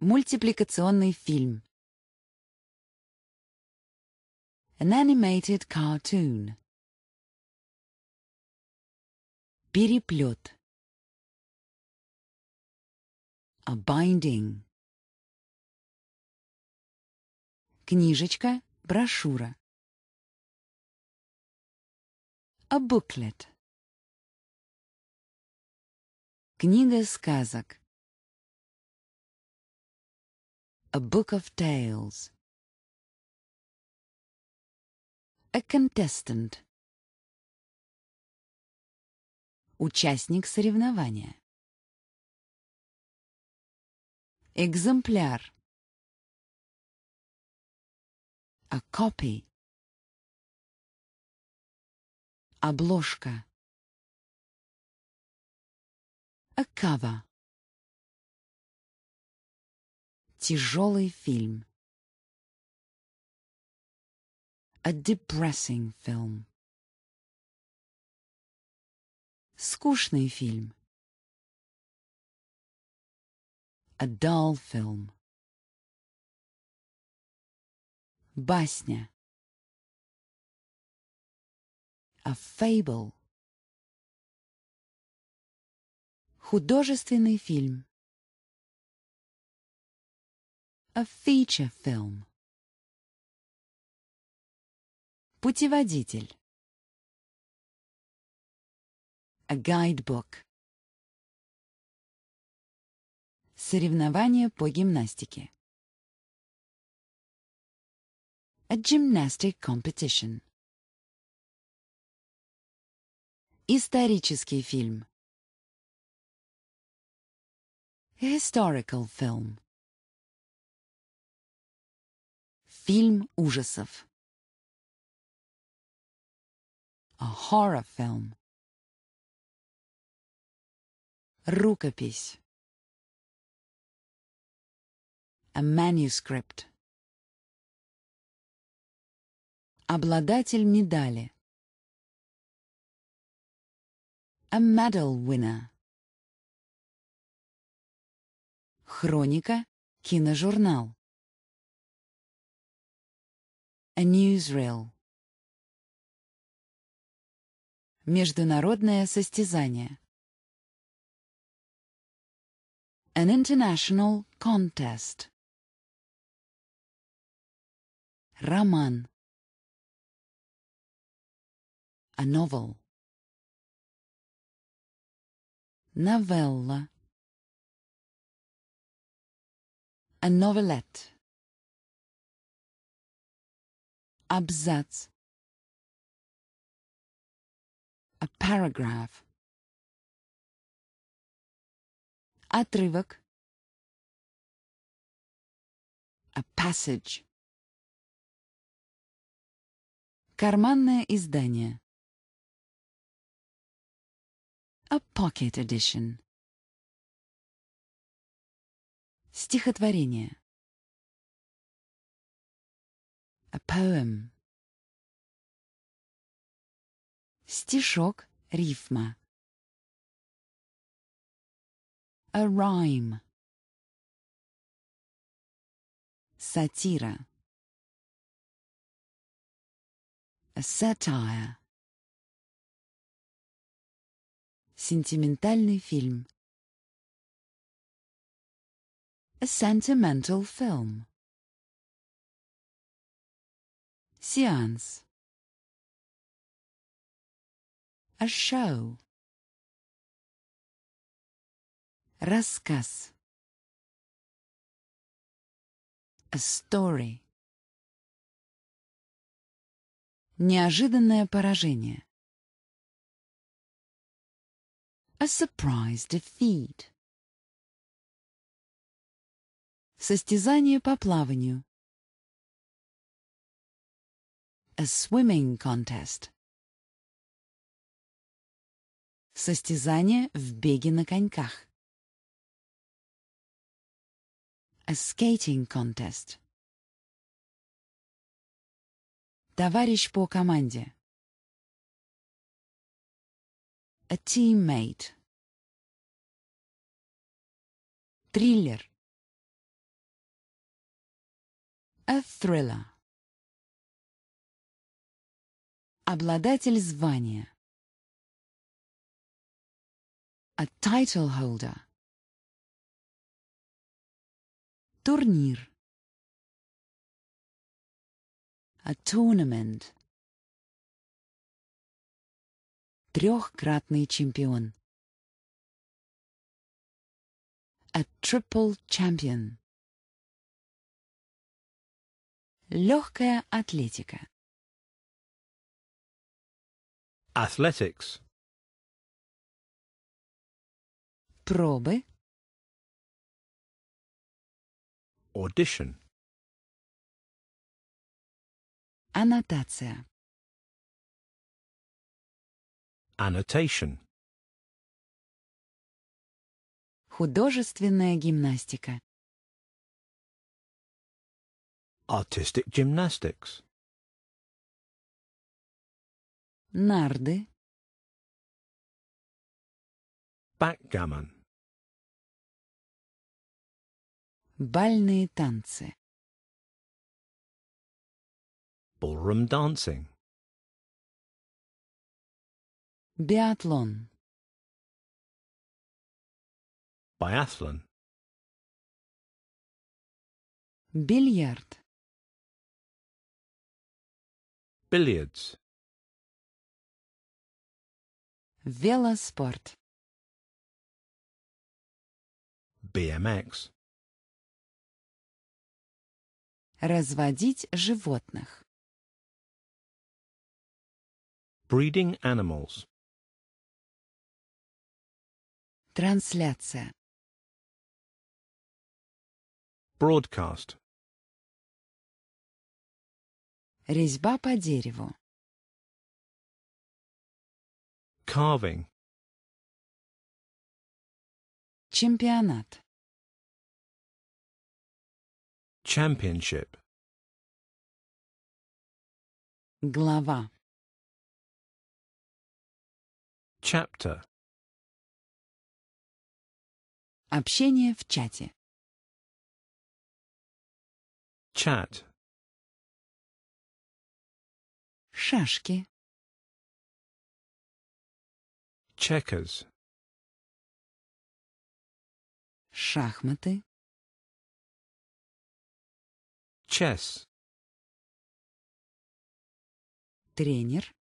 Мультипликационный фильм. An animated cartoon. Переплет. A binding. Книжечка, брошюра. A booklet. Книга сказок. A Book of Tales. A contestant. Участник соревнования. Экземпляр. A copy. Обложка. A cover. Тяжелый фильм. A depressing film. Скучный фильм. A dull film. Басня. A fable. Художественный фильм. A feature film. Путеводитель. A guidebook. Соревнования по гимнастике. A gymnastic competition. Исторический фильм. A historical film. Фильм ужасов. A а horror film. Рукопись. A manuscript. Обладатель медали. A medal winner. Хроника, киножурнал. A newsreel. Международное состязание. An international contest. Роман. A novel. Novella. A novelette. Абзац. A а paragraph. Отрывок. A а passage. Карманное издание. A а pocket edition. Стихотворение. A poem. Стишок, рифма. A rhyme. Сатира. A satire. Сентиментальный фильм. A sentimental film. Сеанс. A show. Рассказ. A story. Неожиданное поражение. A surprise defeat. Состязание по плаванию. a swimming contest. Состязание в беге на коньках. A skating contest. Товарищ по команде. A teammate. Триллер. A thriller. Обладатель звания. A title holder. Турнир. A tournament. Трехкратный чемпион. A triple champion. Легкая атлетика. Athletics. Пробы. Audition. Аннотация. Annotation. Художественная гимнастика. Artistic gymnastics. Нарды. Backgammon. Бальные танцы. Ballroom dancing. Биатлон. Biathlon. Бильярд. Billiards. Велоспорт. BMX. Разводить животных. Breeding animals. Трансляция. Broadcast. Резьба по дереву. Carving. Чемпионат. Championship. Глава. Chapter. Общение в чате. Чат. Шашки. Checkers. Шахматы. Chess. Тренер.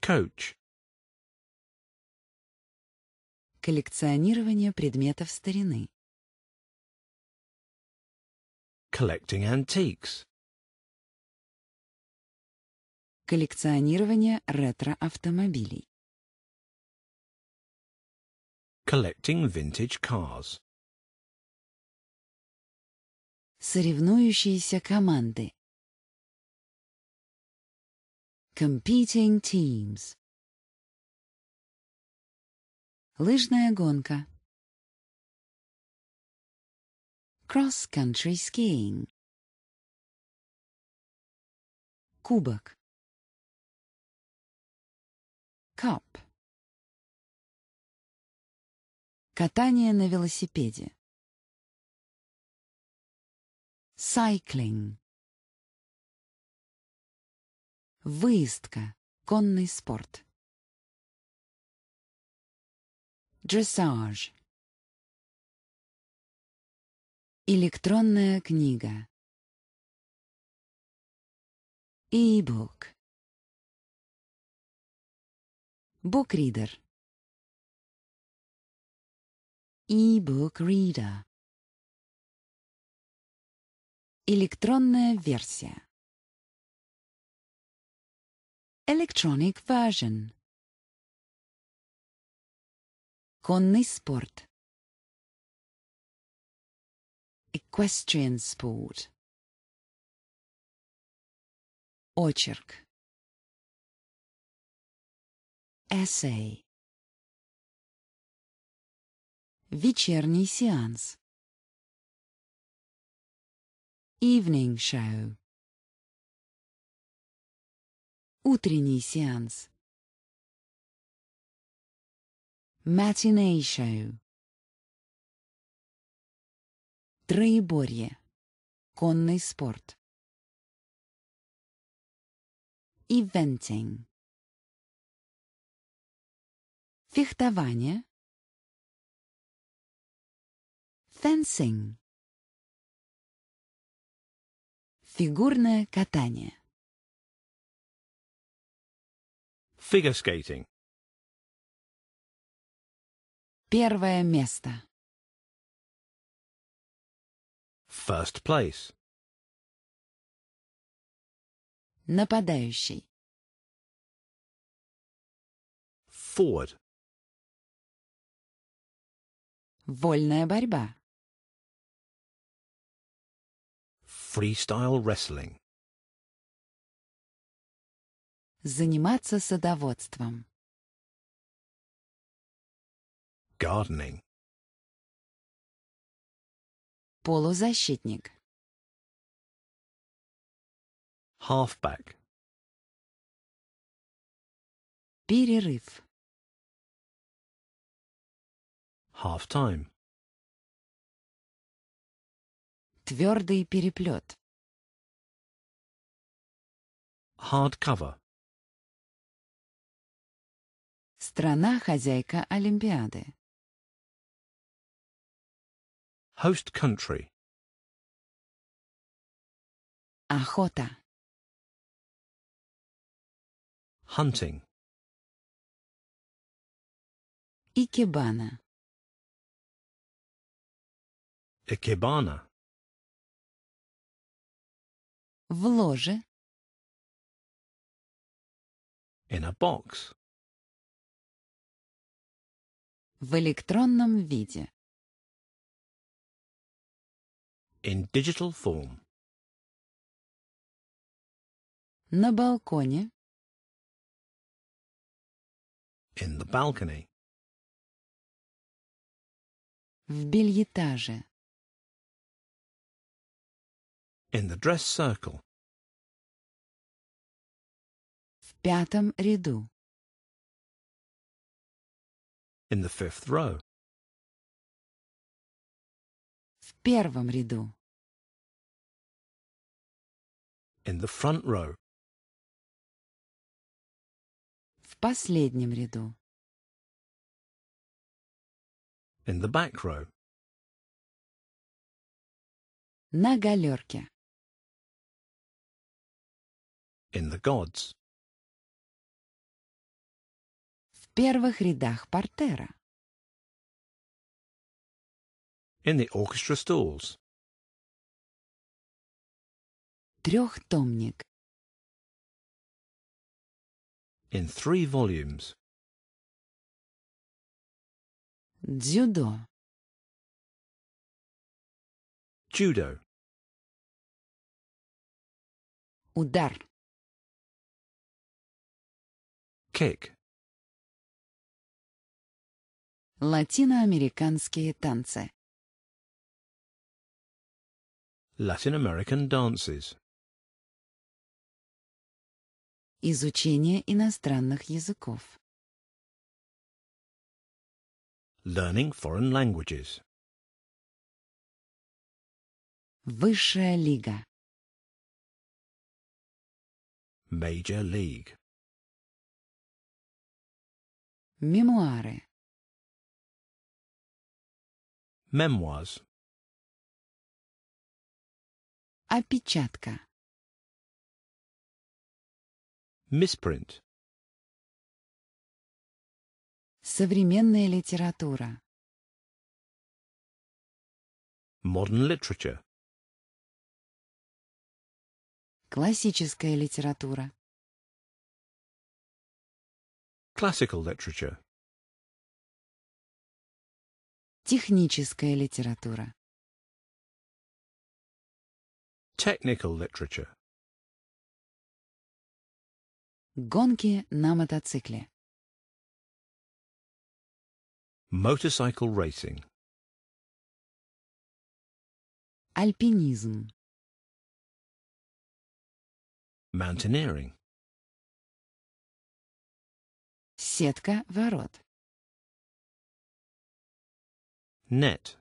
Coach. Коллекционирование предметов старины. Collecting antiques. Коллекционирование ретро-автомобилей. Collecting vintage cars. Соревнующиеся команды. Competing teams. Лыжная гонка. Cross-country skiing. Кубок. Cup. Катание на велосипеде. Cycling. Выездка. Конный спорт. dressage, Электронная книга. E-book. Book reader. E-book reader. Электронная версия. Electronic version. Конный спорт. Equestrian sport. Очерк. Эссей. Вечерний сеанс. Evening show. Утренний сеанс. Matinee show. Троеборье. Конный спорт. eventing Фехтование. Fencing. Фигурное катание. Figure skating. Первое место. First place. Нападающий. Forward. Вольная борьба. Freestyle wrestling. Заниматься садоводством. Gardening. Полузащитник. Halfback. Перерыв. Half-time. Твердый переплет. hard cover, Страна-хозяйка Олимпиады. Host country. Охота. Hunting. Икебана. Экебана. В ложе. In a box. В электронном виде. In digital form. На балконе. In the balcony. В бельетаже. in the dress circle. В пятом ряду. In the fifth row. В первом ряду. In the front row. В последнем ряду. In the back row. На галерке in the gods. В первых рядах портера. In the orchestra stalls. Трехтомник. In three volumes. Дзюдо. Judo. Удар. Kick. Латиноамериканские танцы. Latin American dances. Изучение иностранных языков. Learning foreign languages. Высшая лига. Major League. Мемуары. Memoirs. Опечатка. Misprint. Современная литература. Modern literature. Классическая литература. Classical literature. Техническая литература. Technical literature. Гонки на мотоцикле. Motorcycle racing. Альпинизм. Mountaineering. Сетка ворот. Net.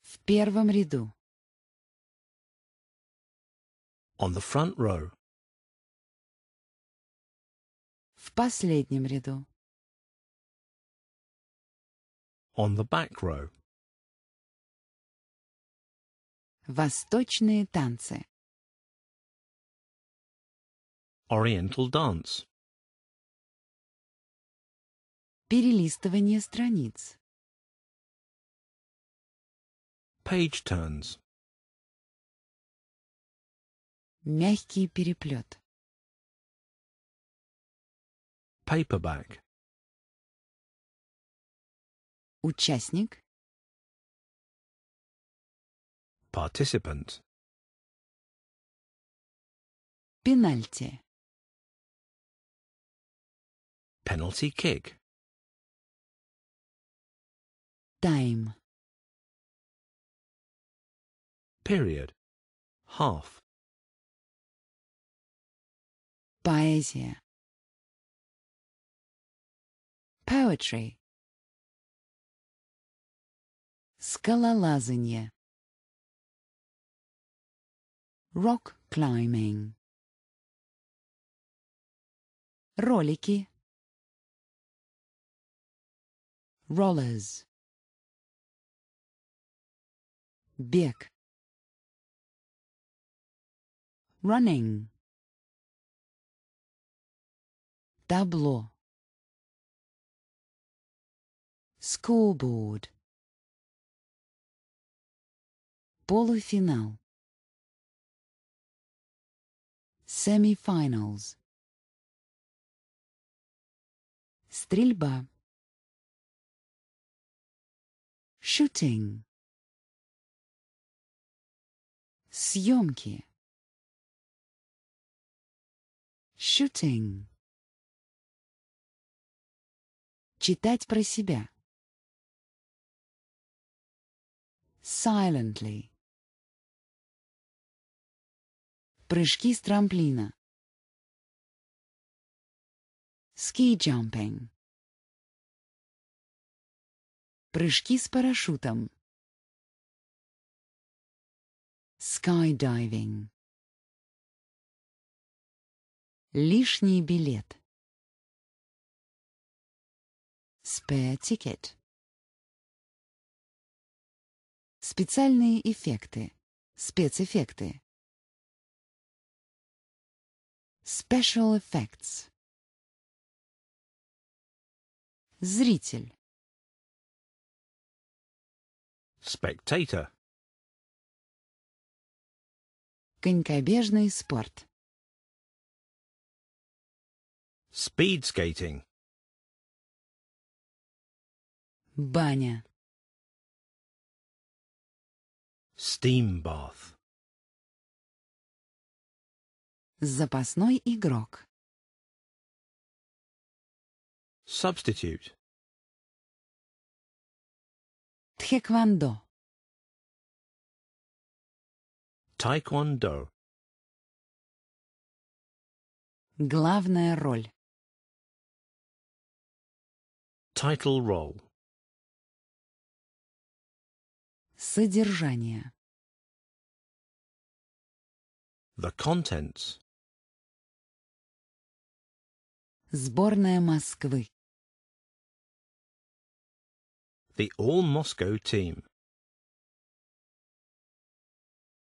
В первом ряду. On the front row. В последнем ряду. On the back row. Восточные танцы. Oriental dance. Перелистывание страниц. Page turns. Мягкий переплет. Paperback. Участник. Participant. Пенальти. penalty kick. Time. Period. Half. Poesia. Poetry. Скалолазанье. Rock climbing. Ролики rollers бег running Tablo. scoreboard полуфинал semifinals стрельба Shooting. Съемки. Shooting. Читать про себя. Silently. Прыжки с трамплина. Ski jumping. Прыжки с парашютом. Skydiving. Лишний билет. Spare ticket. Специальные эффекты. Спецэффекты. Special effects. Зритель. Spectator. Конькобежный спорт. Speed skating. Баня. Steam bath. Запасной игрок. Substitute. Тхэквондо. Тайквондо. Главная роль. Title role. Содержание. The contents. Сборная Москвы the All Moscow team.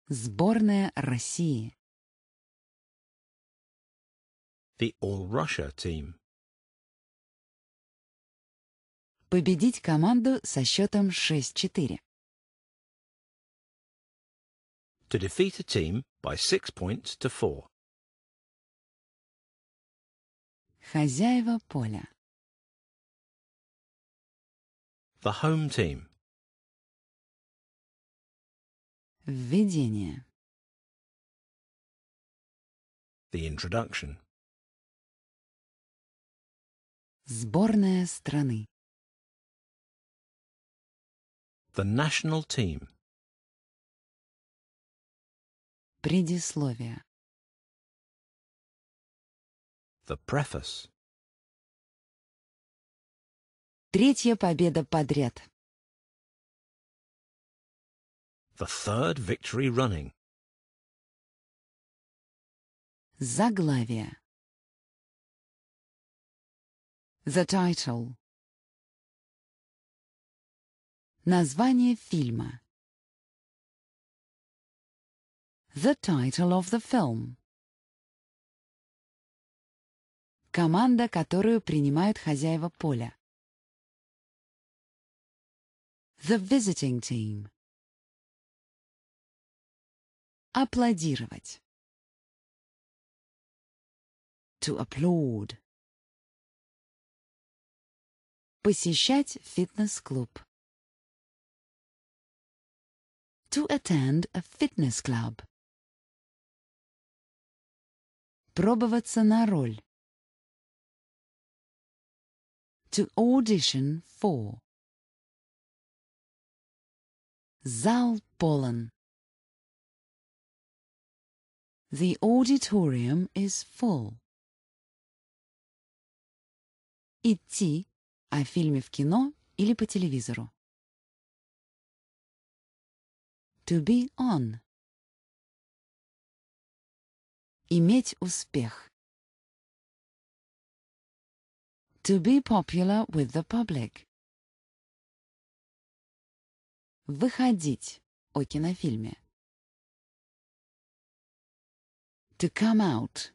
Сборная России. The All Russia team. Победить команду со счетом 6-4. To defeat a team by 6 points to 4. Хозяева поля. The home team. Введение. The introduction. Сборная страны. The national team. Предисловие. The preface. Третья победа подряд. The third victory running. Заглавие. The title. Название фильма. The title of the film. Команда, которую принимают хозяева поля. The visiting team. Аплодировать. To applaud. Посещать фитнес-клуб. To attend a fitness club. Пробоваться на роль. To audition for. Зал полон. The auditorium is full. Идти о фильме в кино или по телевизору. To be on. Иметь успех. To be popular with the public. Выходить о кинофильме. To come out.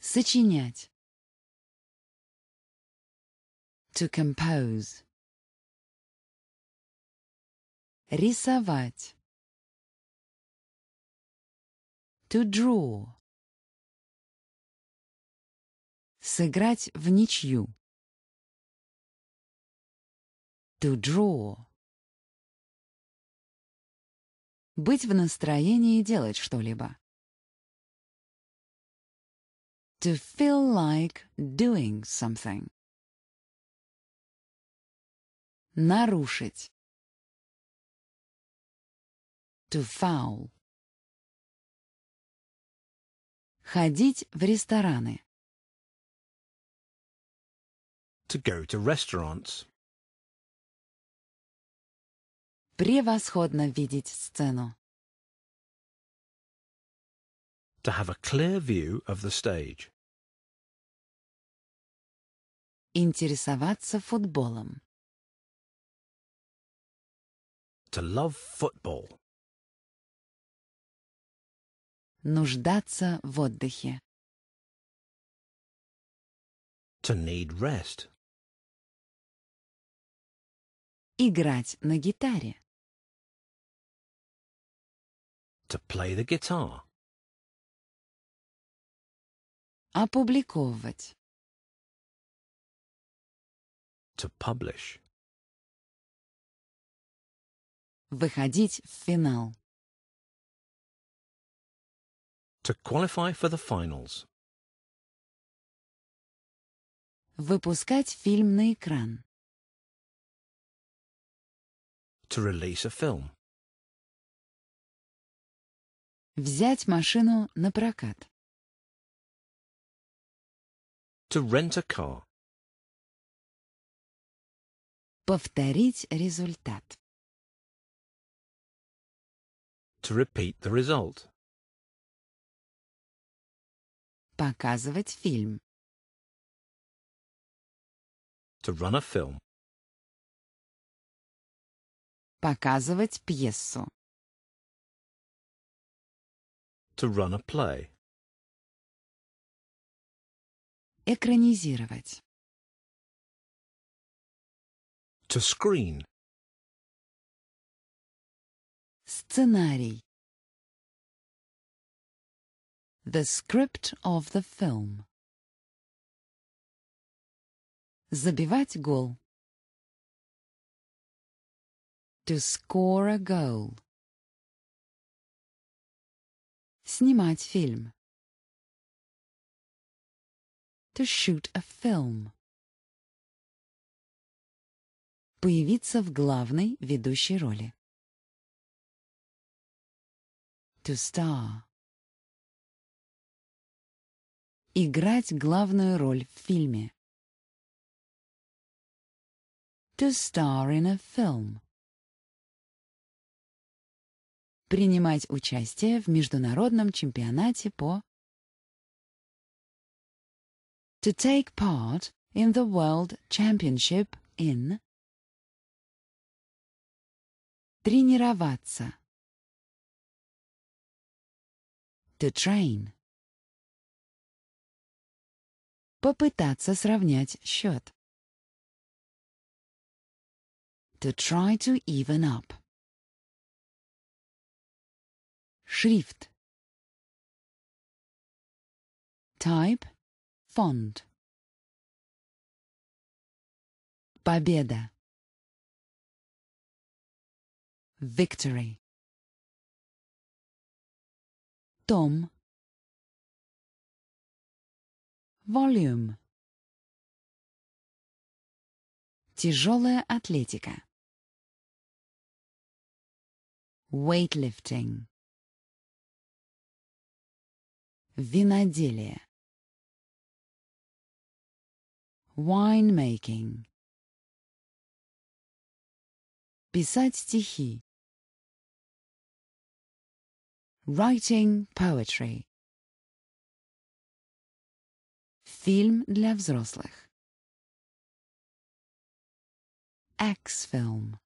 Сочинять. To compose. Рисовать. To draw. Сыграть в ничью. To draw. Быть в настроении делать что-либо. To feel like doing something. Нарушить. To foul. Ходить в рестораны. To go to restaurants. превосходно видеть сцену. To have a clear view of the stage. Интересоваться футболом. To love football. Нуждаться в отдыхе. To need rest. Играть на гитаре. to play the guitar. To publish. Выходить в финал. To qualify for the finals. Выпускать фильм на экран. To release a film. Взять машину на прокат. To rent a car. Повторить результат. To repeat the result. Показывать фильм. To run a film. Показывать пьесу. to run a play. Экранизировать. To screen. Сценарий. The script of the film. Забивать гол. To score a goal. Снимать фильм. To shoot a film. Появиться в главной ведущей роли. To star. Играть главную роль в фильме. To star in a film принимать участие в международном чемпионате по to take part in the World Championship in тренироваться to train попытаться сравнять счет to try to even up Schrift. Type. Font. Победа. Victory. Tom. Volume. Тяжелая атлетика. Weightlifting. Виноделие. Winemaking. Писать стихи. Writing poetry. Фильм для взрослых. X-Film.